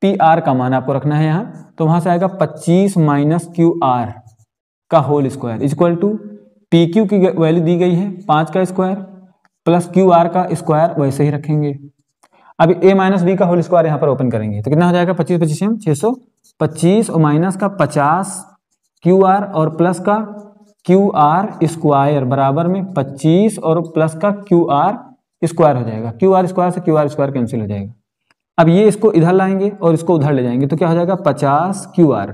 पी आर का मान आपको रखना है यहां तो वहां से आएगा 25 माइनस क्यू आर का whole square equal to P Q की वैल्यू दी गई है पांच का स्क्वायर प्लस क्यू आर का स्क्वायर वैसे ही रखेंगे अब ए माइनस बी का होल स्क्वायर यहां पर ओपन करेंगे तो कितना हो जाएगा पच्चीस पच्चीस छह सौ पच्चीस और माइनस का पचास क्यू आर और प्लस का क्यू आर स्क्वायर बराबर में 25 और प्लस का क्यू आर स्क्वायर हो जाएगा क्यू आर स्क्वायर से क्यू आर स्क्वायर कैंसिल हो जाएगा अब ये इसको इधर लाएंगे और इसको उधर ले जाएंगे तो क्या हो जाएगा पचास क्यू आर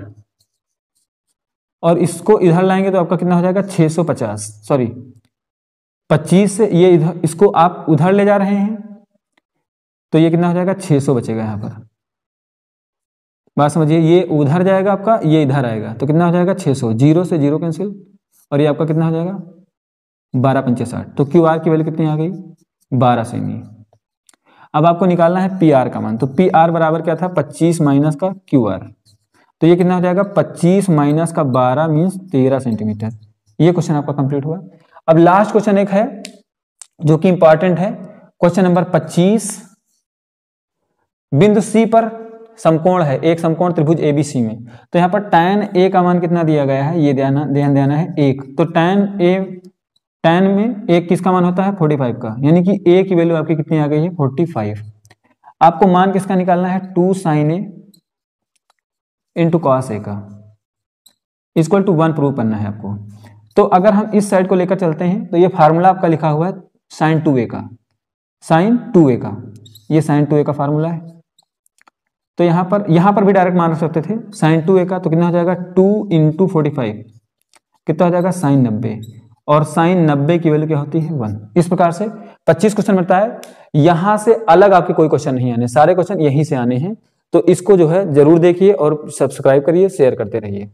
और इसको इधर लाएंगे तो आपका कितना हो जाएगा 650 सॉरी 25 से ये इधर इसको आप उधर ले जा रहे हैं तो ये कितना हो जाएगा 600 बचेगा यहाँ पर बात समझिए ये उधर जाएगा आपका ये इधर आएगा तो कितना हो जाएगा सौ जीरो से जीरो कैंसिल और ये आपका कितना हो जाएगा बारह पंचे साठ तो क्यू आर की वैल्यू कितनी आ गई बारह सेमी अब आपको निकालना है पी आर का मान तो पी आर बराबर क्या था पच्चीस माइनस का क्यू आर तो ये कितना हो जाएगा पच्चीस माइनस का बारह मीन्स तेरह सेंटीमीटर ये क्वेश्चन आपका कंप्लीट हुआ अब लास्ट क्वेश्चन एक है जो कि इंपॉर्टेंट है क्वेश्चन नंबर पच्चीस बिंदु सी पर समकोण है एक समकोण त्रिभुज एबीसी में तो यहाँ पर टैन ए का मान कितना दिया गया है ये ध्यान ध्यान देना है एक तो टैन ए टैन में एक किसका मान होता है फोर्टी फाइव का यानी कि ए की वैल्यू आपकी कितनी आ गई है फोर्टी फाइव आपको मान किसका निकालना है two sine A into cos A का इक्वल टू वन प्रूव करना है आपको तो अगर हम इस साइड को लेकर चलते हैं तो ये फार्मूला आपका लिखा हुआ है साइन टू ए का साइन टू ए का ये साइन टू ए का फार्मूला है तो यहाँ पर यहाँ पर भी डायरेक्ट मान सकते थे साइन टू ए का तो कितना हो जाएगा टू इंटू फोर्टी फाइव कितना हो जाएगा साइन नब्बे और साइन नब्बे की वैल्यू क्या होती है वन इस प्रकार से पच्चीस क्वेश्चन मिलता है यहाँ से अलग आपके कोई क्वेश्चन नहीं आने सारे क्वेश्चन यहीं से आने हैं तो इसको जो है जरूर देखिए और सब्सक्राइब करिए शेयर करते रहिए